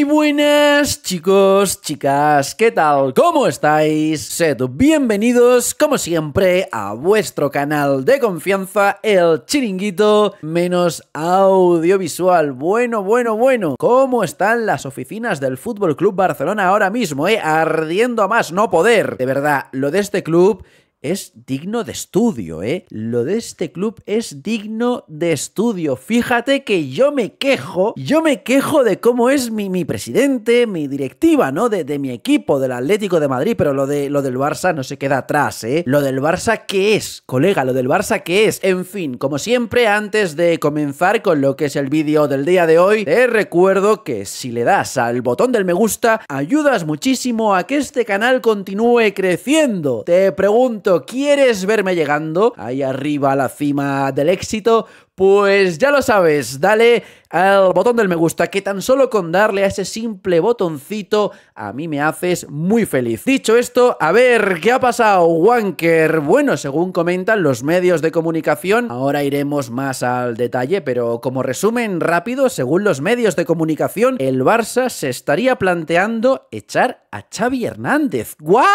Muy buenas chicos, chicas, ¿qué tal? ¿Cómo estáis? Sed bienvenidos, como siempre, a vuestro canal de confianza, el chiringuito menos audiovisual. Bueno, bueno, bueno. ¿Cómo están las oficinas del Fútbol Club Barcelona ahora mismo, eh? Ardiendo a más no poder. De verdad, lo de este club es digno de estudio, ¿eh? Lo de este club es digno de estudio. Fíjate que yo me quejo, yo me quejo de cómo es mi, mi presidente, mi directiva, ¿no? De, mi equipo, del Atlético de Madrid, pero lo, de, lo del Barça no se queda atrás, ¿eh? Lo del Barça, ¿qué es, colega? Lo del Barça, ¿qué es? En fin, como siempre, antes de comenzar con lo que es el vídeo del día de hoy, te recuerdo que si le das al botón del me gusta, ayudas muchísimo a que este canal continúe creciendo. Te pregunto, quieres verme llegando ahí arriba a la cima del éxito, pues ya lo sabes, dale al botón del me gusta, que tan solo con darle a ese simple botoncito a mí me haces muy feliz. Dicho esto, a ver, ¿qué ha pasado, Wanker? Bueno, según comentan los medios de comunicación, ahora iremos más al detalle, pero como resumen rápido, según los medios de comunicación, el Barça se estaría planteando echar a Xavi Hernández. ¿What?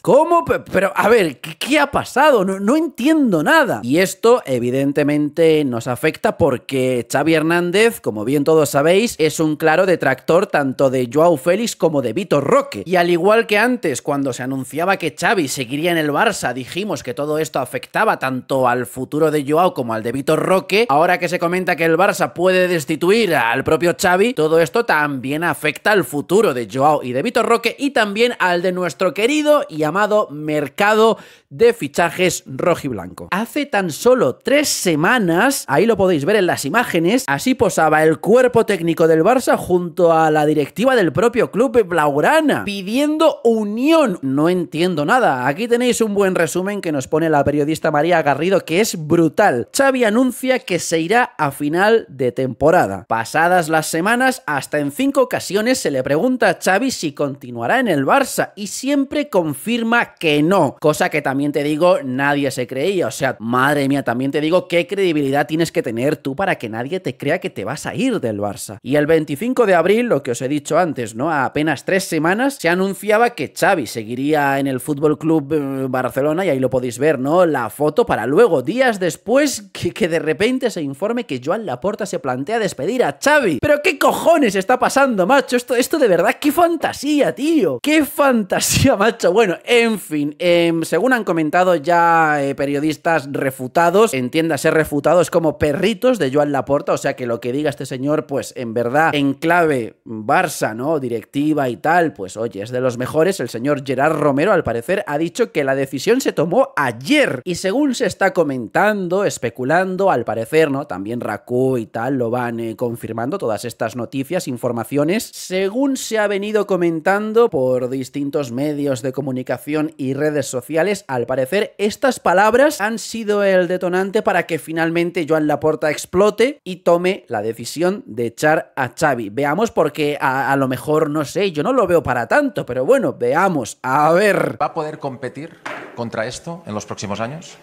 ¿Cómo? Pero, a ver, ¿qué, ha pasado? No, no entiendo nada. Y esto, evidentemente, nos afecta porque Xavi Hernández, como bien todos sabéis, es un claro detractor tanto de Joao Félix como de Vitor Roque. Y al igual que antes, cuando se anunciaba que Xavi seguiría en el Barça, dijimos que todo esto afectaba tanto al futuro de Joao como al de Vitor Roque, ahora que se comenta que el Barça puede destituir al propio Xavi, todo esto también afecta al futuro de Joao y de Vitor Roque y también al de nuestro querido y amado mercado de fichajes rojiblanco. Hace tan solo tres semanas ahí lo podéis ver en las imágenes, así posaba el cuerpo técnico del Barça junto a la directiva del propio club Blaugrana, pidiendo unión. No entiendo nada. Aquí tenéis un buen resumen que nos pone la periodista María Garrido, que es brutal. Xavi anuncia que se irá a final de temporada. Pasadas las semanas, hasta en cinco ocasiones se le pregunta a Xavi si continuará en el Barça y siempre confirma que no, cosa que también te digo nadie se creía. O sea, madre mía, también te digo qué credibilidad tienes que tener tú para que nadie te crea que te vas a ir del Barça. Y el 25 de abril, lo que os he dicho antes, ¿no? A apenas tres semanas se anunciaba que Xavi seguiría en el Fútbol Club eh, Barcelona y ahí lo podéis ver, ¿no? La foto para luego, días después, que, de repente se informe que Joan Laporta se plantea despedir a Xavi. Pero qué cojones está pasando, macho. Esto, esto de verdad, qué fantasía, tío. Qué fantasía, macho. Bueno, en fin, em, según han comentado ya eh, periodistas refutados, ser eh, refutados como como Perritos de Joan Laporta, o sea que lo que diga este señor, pues en verdad, en clave Barça, ¿no? Directiva y tal, pues oye, es de los mejores. El señor Gerard Romero, al parecer, ha dicho que la decisión se tomó ayer. Y según se está comentando, especulando, al parecer, ¿no? También Raku y tal lo van eh, confirmando, todas estas noticias, informaciones. Según se ha venido comentando por distintos medios de comunicación y redes sociales, al parecer, estas palabras han sido el detonante para que finalmente la Laporta explote y tome la decisión de echar a Xavi. Veamos porque a, lo mejor, no sé, yo no lo veo para tanto, pero bueno, veamos, a ver. ¿Va a poder competir contra esto en los próximos años?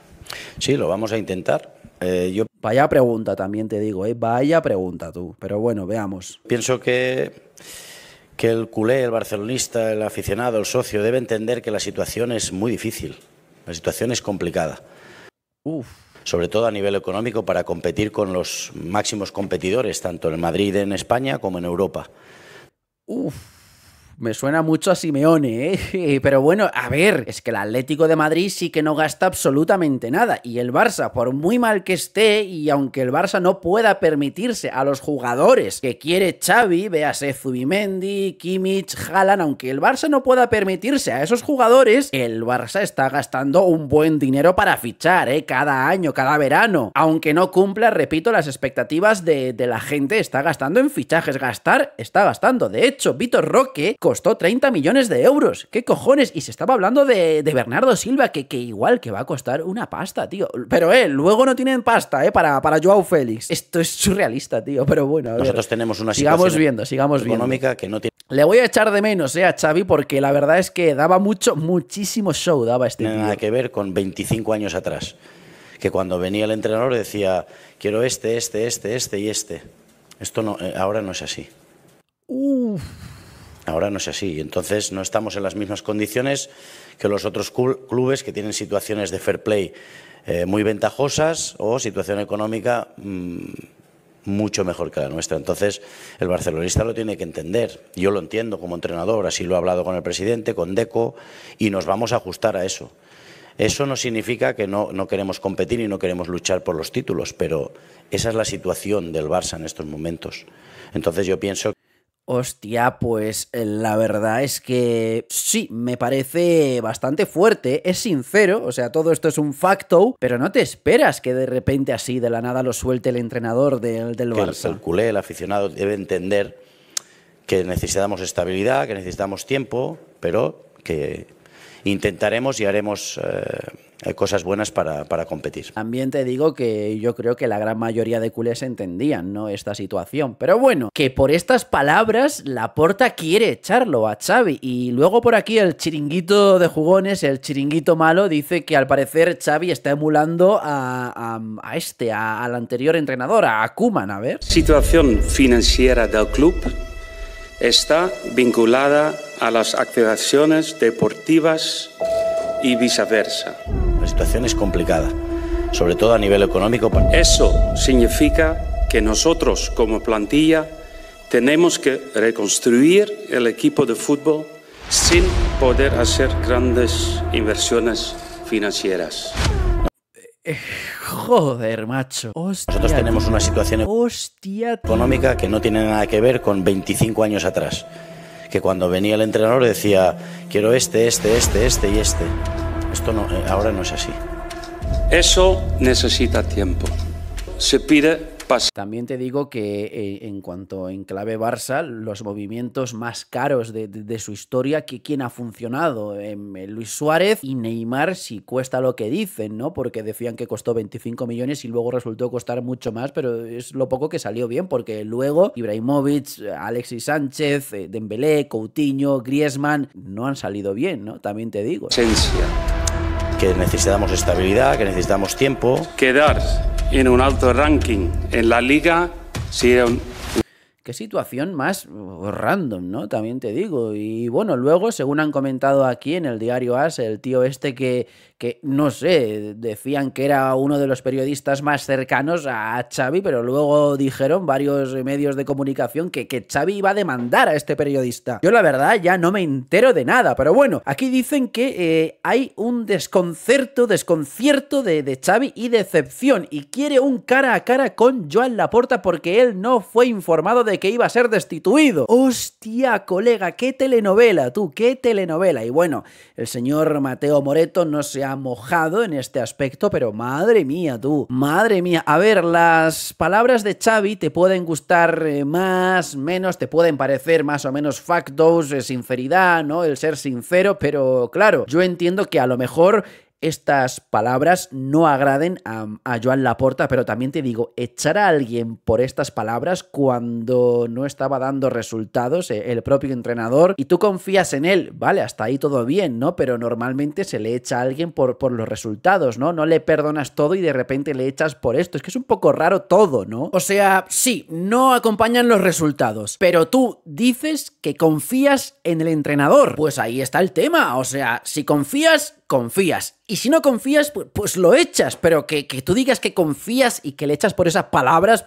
Sí, lo vamos a intentar. Eh, yo... Vaya pregunta, también te digo, ¿eh? vaya pregunta tú. Pero bueno, veamos. Pienso que, que el culé, el barcelonista, el aficionado, el socio, debe entender que la situación es muy difícil. La situación es complicada. Uf sobre todo a nivel económico, para competir con los máximos competidores, tanto en Madrid en España como en Europa. Uf me suena mucho a Simeone, ¿eh? Pero bueno, a ver, es que el Atlético de Madrid sí que no gasta absolutamente nada. Y el Barça, por muy mal que esté, y aunque el Barça no pueda permitirse a los jugadores que quiere Xavi, véase Zubimendi, Kimmich, Haaland, aunque el Barça no pueda permitirse a esos jugadores, el Barça está gastando un buen dinero para fichar, ¿eh? Cada año, cada verano. Aunque no cumpla, repito, las expectativas de, de la gente, está gastando en fichajes. Gastar está gastando. De hecho, Vitor Roque costó 30 millones de euros. ¿Qué cojones? Y se estaba hablando de, Bernardo Silva, que, que, igual que va a costar una pasta, tío. Pero, eh, luego no tienen pasta, eh, para, para Joao Félix. Esto es surrealista, tío, pero bueno. Nosotros tenemos una situación sigamos viendo, sigamos económica que no tiene. Le voy a echar de menos, eh, a Xavi, porque la verdad es que daba mucho, muchísimo show, daba este. Nada que ver con 25 años atrás. Que cuando venía el entrenador decía, quiero este, este, este, este y este. Esto no, eh, ahora no es así. Ahora no es así. Entonces no estamos en las mismas condiciones que los otros clubes que tienen situaciones de fair play eh, muy ventajosas o situación económica mm, mucho mejor que la nuestra. Entonces el barcelonista lo tiene que entender. Yo lo entiendo como entrenador, así lo he hablado con el presidente, con Deco, y nos vamos a ajustar a eso. Eso no significa que no, no queremos competir y no queremos luchar por los títulos, pero esa es la situación del Barça en estos momentos. Entonces yo pienso Hostia, pues eh, la verdad es que sí, me parece bastante fuerte, es sincero, o sea, todo esto es un facto, pero no te esperas que de repente así de la nada lo suelte el entrenador del, del que El culé, el aficionado debe entender que necesitamos estabilidad, que necesitamos tiempo, pero que intentaremos y haremos... Eh, cosas buenas para, para, competir. También te digo que yo creo que la gran mayoría de culés entendían ¿no? esta situación. Pero bueno, que por estas palabras Laporta quiere echarlo a Xavi. Y luego por aquí el chiringuito de jugones, el chiringuito malo, dice que al parecer Xavi está emulando a, a, este, a, al anterior entrenador, a Kuman, a ver. Situación financiera del club está vinculada a las activaciones deportivas y viceversa. La situación es complicada, sobre todo a nivel económico. Eso significa que nosotros como plantilla tenemos que reconstruir el equipo de fútbol sin poder hacer grandes inversiones financieras. Eh, joder, macho. Nosotros tenemos una situación económica que no tiene nada que ver con 25 años atrás. Que cuando venía el entrenador decía, quiero este, este, este, este y este. Esto eh, ahora no es así. Eso necesita tiempo. Se pide también te digo que eh, en cuanto en clave Barça, los movimientos más caros de, su historia, que quién ha funcionado, em, eh, Luis Suárez y Neymar, si cuesta lo que dicen, ¿no? Porque decían que costó 25 millones y luego resultó costar mucho más, pero es lo poco que salió bien, porque luego Ibrahimovic, Alexis Sánchez, Dembélé, Coutinho, Griezmann, no han salido bien, ¿no? También te digo que necesitamos estabilidad, que necesitamos tiempo. Quedar en un alto ranking en la liga si un Qué situación más uh, random, ¿no? También te digo. Y bueno, luego, según han comentado aquí en el diario As, el tío este que, que no sé, decían que era uno de los periodistas más cercanos a Xavi, pero luego dijeron varios medios de comunicación que, que Xavi iba a demandar a este periodista. Yo la verdad ya no me entero de nada, pero bueno, aquí dicen que eh, hay un desconcerto, desconcierto de, de Xavi y decepción, y quiere un cara a cara con Joan Laporta porque él no fue informado de que iba a ser destituido. Hostia, colega, qué telenovela, tú, qué telenovela. Y bueno, el señor Mateo Moreto no se ha mojado en este aspecto, pero madre mía, tú, madre mía. A ver, las palabras de Xavi te pueden gustar eh, más, menos, te pueden parecer más o menos factos, eh, sinceridad, ¿no? El ser sincero, pero claro, yo entiendo que a lo mejor estas palabras no agraden a, Joan Laporta, pero también te digo, echar a alguien por estas palabras cuando no estaba dando resultados eh, el propio entrenador y tú confías en él, vale, hasta ahí todo bien, ¿no? Pero normalmente se le echa a alguien por, por los resultados, ¿no? No le perdonas todo y de repente le echas por esto. Es que es un poco raro todo, ¿no? O sea, sí, no acompañan los resultados, pero tú dices que confías en el entrenador. Pues ahí está el tema, o sea, si confías confías. Y si no confías, pues, lo echas, pero que, que, tú digas que confías y que le echas por esas palabras,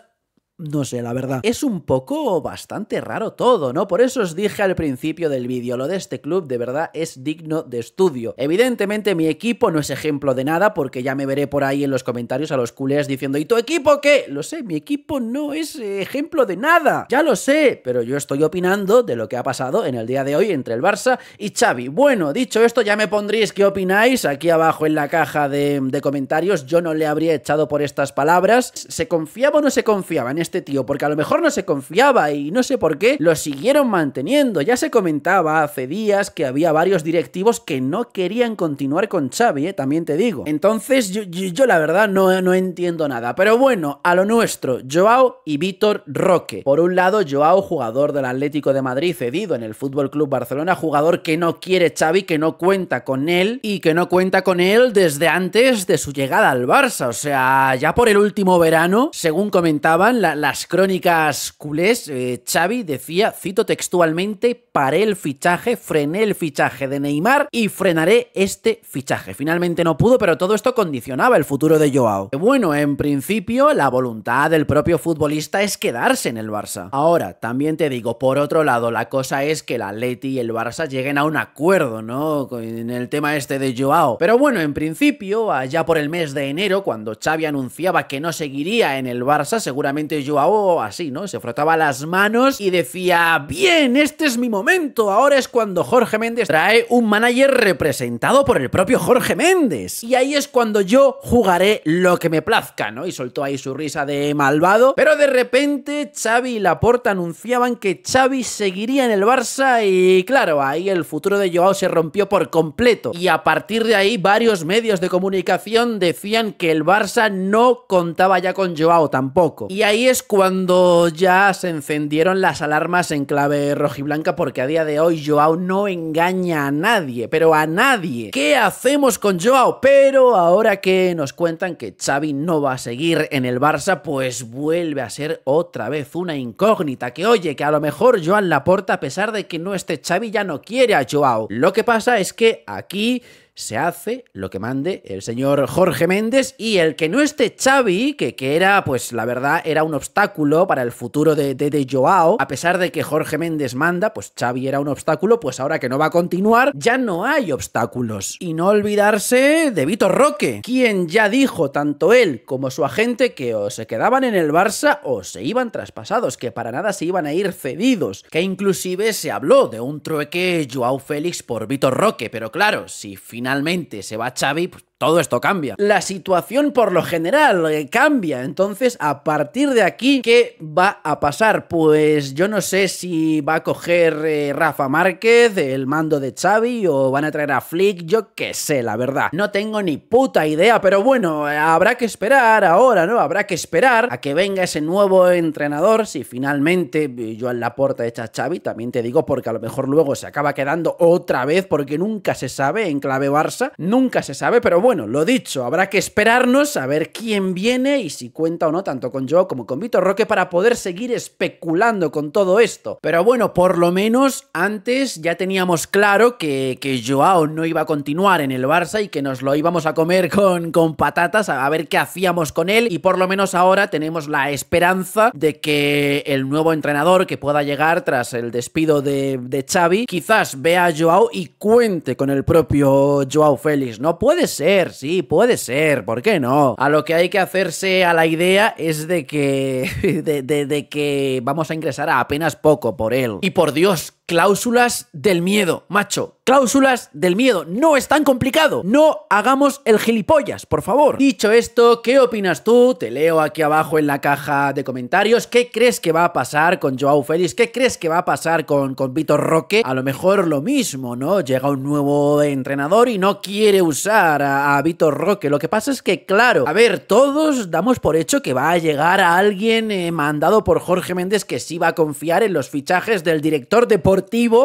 no sé, la verdad. Es un poco bastante raro todo, ¿no? Por eso os dije al principio del vídeo, lo de este club de verdad es digno de estudio. Evidentemente mi equipo no es ejemplo de nada porque ya me veré por ahí en los comentarios a los culés diciendo ¿Y tu equipo qué? Lo sé, mi equipo no es ejemplo de nada. Ya lo sé, pero yo estoy opinando de lo que ha pasado en el día de hoy entre el Barça y Xavi. Bueno, dicho esto ya me pondréis qué opináis aquí abajo en la caja de, comentarios. Yo no le habría echado por estas palabras. ¿Se confiaba o no se confiaba en este este tío, porque a lo mejor no se confiaba y no sé por qué lo siguieron manteniendo. Ya se comentaba hace días que había varios directivos que no querían continuar con Xavi, eh, también te digo. Entonces yo, la verdad no, no entiendo nada, pero bueno, a lo nuestro, Joao y Víctor Roque. Por un lado, Joao, jugador del Atlético de Madrid, cedido en el FC Barcelona, jugador que no quiere Xavi, que no cuenta con él y que no cuenta con él desde antes de su llegada al Barça. O sea, ya por el último verano, según comentaban, la, las crónicas culés, eh, Xavi decía, cito textualmente, paré el fichaje, frené el fichaje de Neymar y frenaré este fichaje. Finalmente no pudo, pero todo esto condicionaba el futuro de Joao. Bueno, en principio la voluntad del propio futbolista es quedarse en el Barça. Ahora, también te digo, por otro lado, la cosa es que el Atleti y el Barça lleguen a un acuerdo, ¿no? En el tema este de Joao. Pero bueno, en principio, allá por el mes de enero, cuando Xavi anunciaba que no seguiría en el Barça, seguramente Joao así, ¿no? Se frotaba las manos y decía, bien, este es mi momento, ahora es cuando Jorge Méndez trae un manager representado por el propio Jorge Méndez. Y ahí es cuando yo jugaré lo que me plazca, ¿no? Y soltó ahí su risa de malvado, pero de repente Xavi y Laporta anunciaban que Xavi seguiría en el Barça y claro, ahí el futuro de Joao se rompió por completo. Y a partir de ahí varios medios de comunicación decían que el Barça no contaba ya con Joao tampoco. Y ahí cuando ya se encendieron las alarmas en clave rojiblanca porque a día de hoy Joao no engaña a nadie, pero a nadie. ¿Qué hacemos con Joao? Pero ahora que nos cuentan que Xavi no va a seguir en el Barça, pues vuelve a ser otra vez una incógnita. Que oye, que a lo mejor Joan Laporta, a pesar de que no esté Xavi, ya no quiere a Joao. Lo que pasa es que aquí se hace lo que mande el señor Jorge Méndez y el que no esté Xavi, que, que era, pues la verdad, era un obstáculo para el futuro de, de, Joao, a pesar de que Jorge Méndez manda, pues Xavi era un obstáculo, pues ahora que no va a continuar, ya no hay obstáculos. Y no olvidarse de Vitor Roque, quien ya dijo, tanto él como su agente, que o se quedaban en el Barça o se iban traspasados, que para nada se iban a ir cedidos, que inclusive se habló de un trueque Joao Félix por Vitor Roque, pero claro, si finalmente finalmente se va Xavi, pues todo esto cambia. La situación por lo general eh, cambia. Entonces, a partir de aquí, ¿qué va a pasar? Pues yo no sé si va a coger eh, Rafa Márquez el mando de Xavi o van a traer a Flick, yo qué sé, la verdad. No tengo ni puta idea, pero bueno, eh, habrá que esperar ahora, ¿no? Habrá que esperar a que venga ese nuevo entrenador, si finalmente yo la puerta echa a Xavi, también te digo porque a lo mejor luego se acaba quedando otra vez porque nunca se sabe en clave Barça, nunca se sabe, pero bueno, bueno, lo dicho, habrá que esperarnos a ver quién viene y si cuenta o no tanto con Joao como con Vitor Roque para poder seguir especulando con todo esto. Pero bueno, por lo menos antes ya teníamos claro que, Joao no iba a continuar en el Barça y que nos lo íbamos a comer con, con patatas a, ver qué hacíamos con él y por lo menos ahora tenemos la esperanza de que el nuevo entrenador que pueda llegar tras el despido de, de Xavi quizás vea a Joao y cuente con el propio Joao Félix, ¿no? Puede ser sí, puede ser, ¿por qué no? A lo que hay que hacerse a la idea es de que, de que vamos a ingresar a apenas poco por él. Y por Dios, Cláusulas del miedo, macho. Cláusulas del miedo. No es tan complicado. No hagamos el gilipollas, por favor. Dicho esto, ¿qué opinas tú? Te leo aquí abajo en la caja de comentarios. ¿Qué crees que va a pasar con Joao Félix? ¿Qué crees que va a pasar con, con Vitor Roque? A lo mejor lo mismo, ¿no? Llega un nuevo entrenador y no quiere usar a, Vitor Roque. Lo que pasa es que, claro, a ver, todos damos por hecho que va a llegar a alguien eh, mandado por Jorge Méndez que sí va a confiar en los fichajes del director deportivo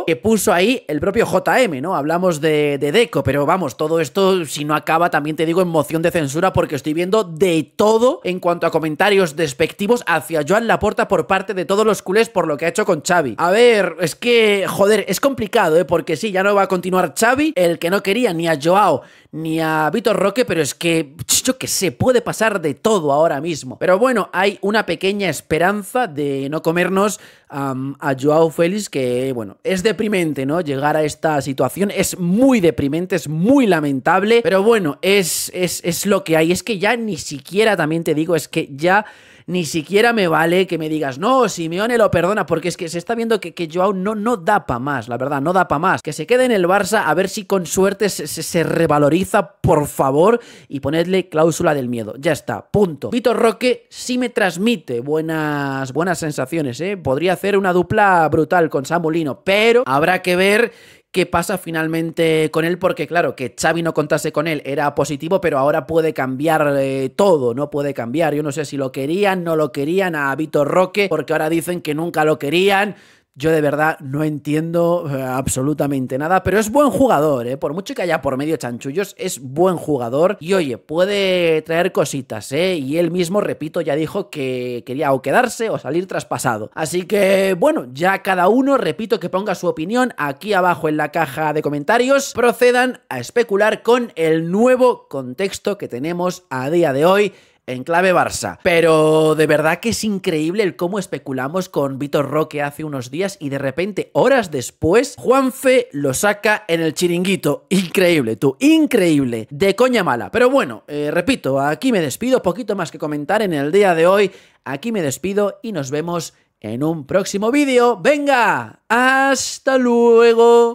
que puso ahí el propio JM, ¿no? Hablamos de, Deco, pero vamos, todo esto, si no acaba, también te digo en moción de censura, porque estoy viendo de todo en cuanto a comentarios despectivos hacia Joan Laporta por parte de todos los culés por lo que ha hecho con Xavi. A ver, es que, joder, es complicado, ¿eh? Porque sí, ya no va a continuar Xavi, el que no quería ni a Joao ni a Vitor Roque, pero es que, yo que se puede pasar de todo ahora mismo. Pero bueno, hay una pequeña esperanza de no comernos a Joao Félix, que bueno, es deprimente, ¿no? Llegar a esta situación es muy deprimente, es muy lamentable, pero bueno, es, es, es lo que hay. Es que ya ni siquiera, también te digo, es que ya ni siquiera me vale que me digas, no, Simeone lo perdona, porque es que se está viendo que, que Joao no, no da para más, la verdad, no da para más. Que se quede en el Barça a ver si con suerte se, revaloriza, por favor, y ponedle cláusula del miedo. Ya está, punto. Vito Roque sí me transmite buenas, buenas sensaciones, ¿eh? Podría hacer una dupla brutal con Samulino, pero habrá que ver qué pasa finalmente con él, porque claro, que Xavi no contase con él era positivo, pero ahora puede cambiar eh, todo, ¿no? Puede cambiar. Yo no sé si lo querían, no lo querían a Vitor Roque, porque ahora dicen que nunca lo querían. Yo de verdad no entiendo eh, absolutamente nada, pero es buen jugador, ¿eh? por mucho que haya por medio chanchullos, es buen jugador y oye, puede traer cositas, ¿eh? y él mismo, repito, ya dijo que quería o quedarse o salir traspasado. Así que bueno, ya cada uno, repito, que ponga su opinión aquí abajo en la caja de comentarios, procedan a especular con el nuevo contexto que tenemos a día de hoy en clave Barça. Pero de verdad que es increíble el cómo especulamos con Vitor Roque hace unos días y de repente, horas después, Juanfe lo saca en el chiringuito. Increíble, tú, increíble. De coña mala. Pero bueno, eh, repito, aquí me despido, poquito más que comentar en el día de hoy. Aquí me despido y nos vemos en un próximo vídeo. ¡Venga! ¡Hasta luego!